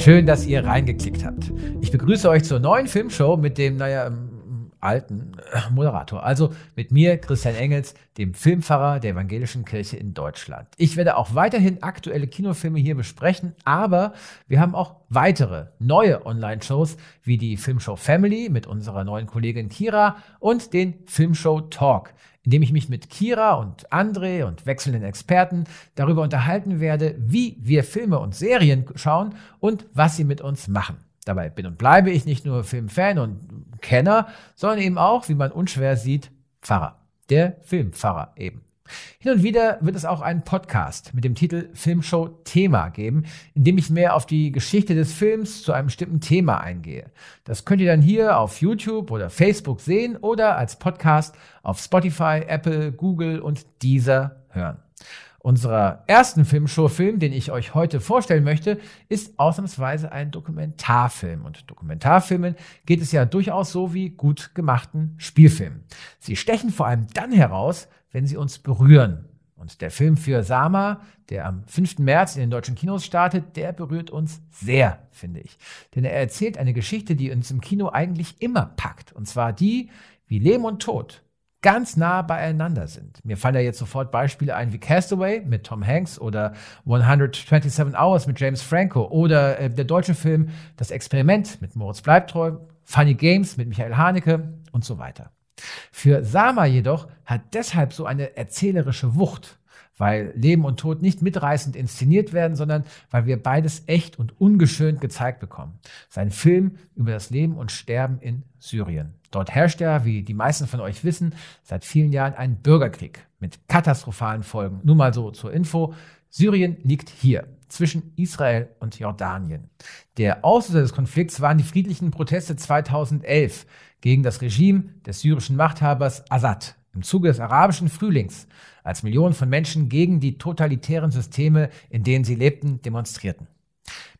Schön, dass ihr reingeklickt habt. Ich begrüße euch zur neuen Filmshow mit dem, naja, ähm, alten äh, Moderator. Also mit mir, Christian Engels, dem Filmpfarrer der Evangelischen Kirche in Deutschland. Ich werde auch weiterhin aktuelle Kinofilme hier besprechen, aber wir haben auch weitere neue Online-Shows wie die Filmshow Family mit unserer neuen Kollegin Kira und den Filmshow Talk, in dem ich mich mit Kira und André und wechselnden Experten darüber unterhalten werde, wie wir Filme und Serien schauen und was sie mit uns machen. Dabei bin und bleibe ich nicht nur Filmfan und Kenner, sondern eben auch, wie man unschwer sieht, Pfarrer. Der Filmpfarrer eben. Hin und wieder wird es auch einen Podcast mit dem Titel Filmshow Thema geben, in dem ich mehr auf die Geschichte des Films zu einem bestimmten Thema eingehe. Das könnt ihr dann hier auf YouTube oder Facebook sehen oder als Podcast auf Spotify, Apple, Google und dieser hören unserer ersten Filmshow-Film, den ich euch heute vorstellen möchte, ist ausnahmsweise ein Dokumentarfilm. Und Dokumentarfilmen geht es ja durchaus so wie gut gemachten Spielfilmen. Sie stechen vor allem dann heraus, wenn sie uns berühren. Und der Film für Sama, der am 5. März in den deutschen Kinos startet, der berührt uns sehr, finde ich. Denn er erzählt eine Geschichte, die uns im Kino eigentlich immer packt. Und zwar die, wie Leben und Tod ganz nah beieinander sind. Mir fallen da jetzt sofort Beispiele ein wie Castaway mit Tom Hanks oder 127 Hours mit James Franco oder äh, der deutsche Film Das Experiment mit Moritz Bleibtreu, Funny Games mit Michael Haneke und so weiter. Für Sama jedoch hat deshalb so eine erzählerische Wucht, weil Leben und Tod nicht mitreißend inszeniert werden, sondern weil wir beides echt und ungeschönt gezeigt bekommen. Sein Film über das Leben und Sterben in Syrien. Dort herrscht ja, wie die meisten von euch wissen, seit vielen Jahren ein Bürgerkrieg mit katastrophalen Folgen. Nur mal so zur Info. Syrien liegt hier zwischen Israel und Jordanien. Der Auslöser des Konflikts waren die friedlichen Proteste 2011 gegen das Regime des syrischen Machthabers Assad, im Zuge des arabischen Frühlings, als Millionen von Menschen gegen die totalitären Systeme, in denen sie lebten, demonstrierten.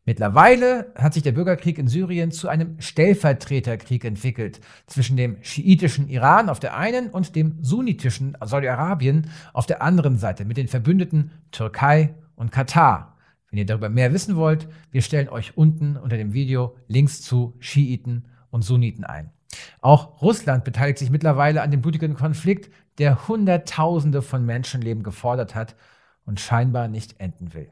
Mittlerweile hat sich der Bürgerkrieg in Syrien zu einem Stellvertreterkrieg entwickelt zwischen dem schiitischen Iran auf der einen und dem sunnitischen Saudi-Arabien auf der anderen Seite mit den Verbündeten Türkei und Katar. Wenn ihr darüber mehr wissen wollt, wir stellen euch unten unter dem Video Links zu Schiiten und Sunniten ein. Auch Russland beteiligt sich mittlerweile an dem blutigen Konflikt, der Hunderttausende von Menschenleben gefordert hat und scheinbar nicht enden will.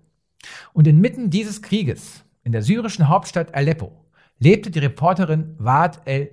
Und inmitten dieses Krieges in der syrischen Hauptstadt Aleppo lebte die Reporterin Wad El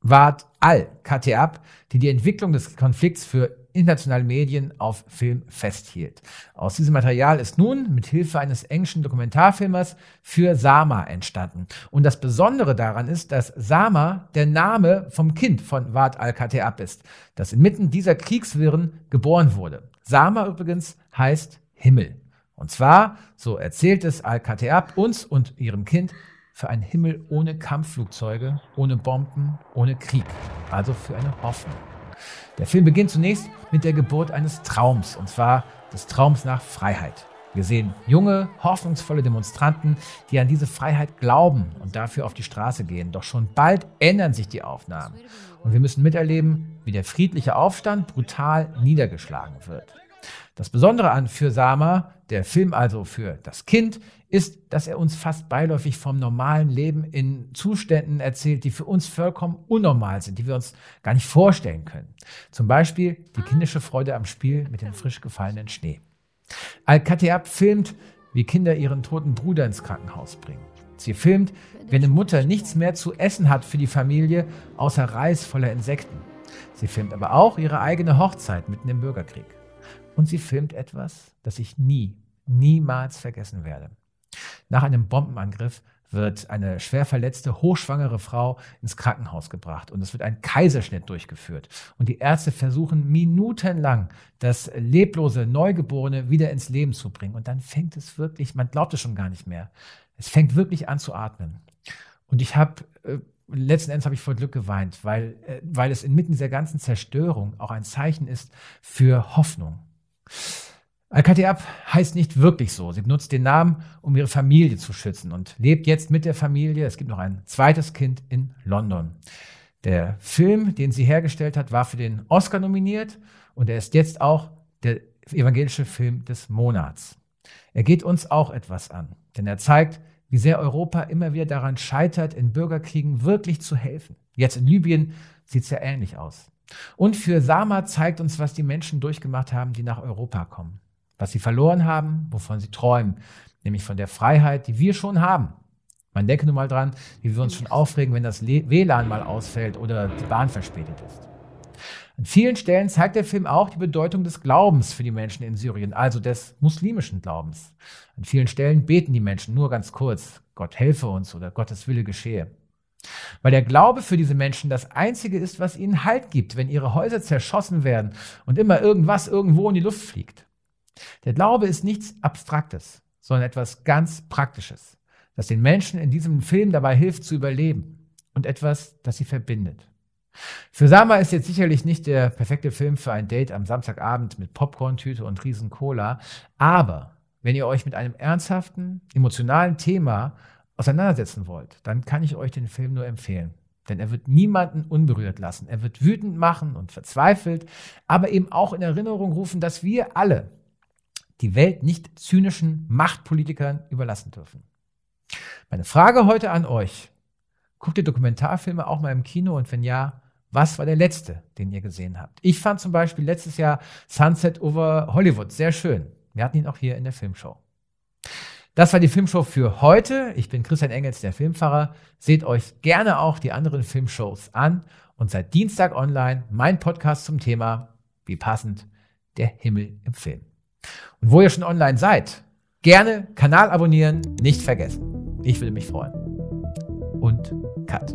Wad al-Kateab, die die Entwicklung des Konflikts für internationalen Medien auf Film festhielt. Aus diesem Material ist nun mit Hilfe eines englischen Dokumentarfilmers für Sama entstanden. Und das Besondere daran ist, dass Sama der Name vom Kind von Wad al-Kateab ist, das inmitten dieser Kriegswirren geboren wurde. Sama übrigens heißt Himmel. Und zwar, so erzählt es Al-Kateab uns und ihrem Kind, für einen Himmel ohne Kampfflugzeuge, ohne Bomben, ohne Krieg. Also für eine Hoffnung. Der Film beginnt zunächst mit der Geburt eines Traums, und zwar des Traums nach Freiheit. Wir sehen junge, hoffnungsvolle Demonstranten, die an diese Freiheit glauben und dafür auf die Straße gehen. Doch schon bald ändern sich die Aufnahmen. Und wir müssen miterleben, wie der friedliche Aufstand brutal niedergeschlagen wird. Das Besondere an Für Sama, der Film also für das Kind, ist, dass er uns fast beiläufig vom normalen Leben in Zuständen erzählt, die für uns vollkommen unnormal sind, die wir uns gar nicht vorstellen können. Zum Beispiel die ah. kindische Freude am Spiel mit dem frisch gefallenen Schnee. Al-Katiab filmt, wie Kinder ihren toten Bruder ins Krankenhaus bringen. Sie filmt, wenn eine Mutter nichts mehr zu essen hat für die Familie, außer Reis voller Insekten. Sie filmt aber auch ihre eigene Hochzeit mitten im Bürgerkrieg. Und sie filmt etwas, das ich nie, niemals vergessen werde. Nach einem Bombenangriff wird eine schwer verletzte, hochschwangere Frau ins Krankenhaus gebracht und es wird ein Kaiserschnitt durchgeführt. Und die Ärzte versuchen minutenlang, das leblose Neugeborene wieder ins Leben zu bringen. Und dann fängt es wirklich, man glaubt es schon gar nicht mehr, es fängt wirklich an zu atmen. Und ich habe, äh, letzten Endes habe ich vor Glück geweint, weil, äh, weil es inmitten dieser ganzen Zerstörung auch ein Zeichen ist für Hoffnung. Al-Katyab heißt nicht wirklich so. Sie benutzt den Namen, um ihre Familie zu schützen und lebt jetzt mit der Familie. Es gibt noch ein zweites Kind in London. Der Film, den sie hergestellt hat, war für den Oscar nominiert und er ist jetzt auch der evangelische Film des Monats. Er geht uns auch etwas an, denn er zeigt, wie sehr Europa immer wieder daran scheitert, in Bürgerkriegen wirklich zu helfen. Jetzt in Libyen sieht es ja ähnlich aus. Und für Sama zeigt uns, was die Menschen durchgemacht haben, die nach Europa kommen. Was sie verloren haben, wovon sie träumen. Nämlich von der Freiheit, die wir schon haben. Man denke nur mal dran, wie wir uns schon aufregen, wenn das WLAN mal ausfällt oder die Bahn verspätet ist. An vielen Stellen zeigt der Film auch die Bedeutung des Glaubens für die Menschen in Syrien, also des muslimischen Glaubens. An vielen Stellen beten die Menschen nur ganz kurz, Gott helfe uns oder Gottes Wille geschehe. Weil der Glaube für diese Menschen das Einzige ist, was ihnen Halt gibt, wenn ihre Häuser zerschossen werden und immer irgendwas irgendwo in die Luft fliegt. Der Glaube ist nichts Abstraktes, sondern etwas ganz Praktisches, das den Menschen in diesem Film dabei hilft zu überleben und etwas, das sie verbindet. Für Sama ist jetzt sicherlich nicht der perfekte Film für ein Date am Samstagabend mit Popcorn-Tüte und Riesen-Cola, aber wenn ihr euch mit einem ernsthaften, emotionalen Thema auseinandersetzen wollt, dann kann ich euch den Film nur empfehlen. Denn er wird niemanden unberührt lassen. Er wird wütend machen und verzweifelt, aber eben auch in Erinnerung rufen, dass wir alle die Welt nicht zynischen Machtpolitikern überlassen dürfen. Meine Frage heute an euch. Guckt ihr Dokumentarfilme auch mal im Kino und wenn ja, was war der letzte, den ihr gesehen habt? Ich fand zum Beispiel letztes Jahr Sunset over Hollywood sehr schön. Wir hatten ihn auch hier in der Filmshow. Das war die Filmshow für heute. Ich bin Christian Engels, der Filmfahrer. Seht euch gerne auch die anderen Filmshows an und seit Dienstag online mein Podcast zum Thema, wie passend, der Himmel im Film. Und wo ihr schon online seid, gerne Kanal abonnieren, nicht vergessen. Ich würde mich freuen. Und Cut.